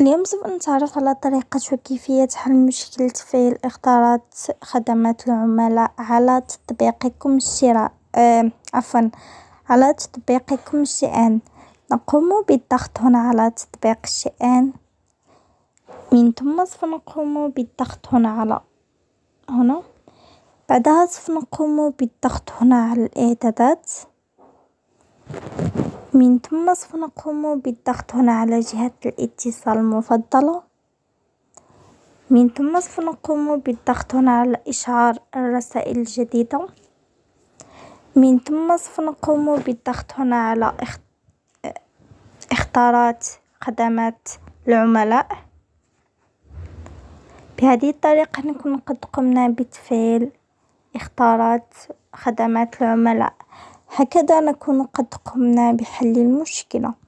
اليوم سوف نتعرف على طريقة وكيفية حل مشكلة تفعيل إختارات خدمات العملاء على تطبيقكم الشراء عفوا على تطبيقكم الشئان نقوم بالضغط هنا على تطبيق الشئان من ثم سوف نقوم بالضغط هنا على هنا بعدها سوف نقوم بالضغط هنا على الاعدادات من ثم سوف نقوم بالضغط هنا على جهة الاتصال المفضلة من ثم سوف نقوم بالضغط هنا على إشعار الرسائل الجديدة من ثم سوف نقوم بالضغط هنا على اختارات خدمات العملاء بهذه الطريقة نكون قد قمنا بتفعيل اختارات خدمات العملاء هكذا نكون قد قمنا بحل المشكلة.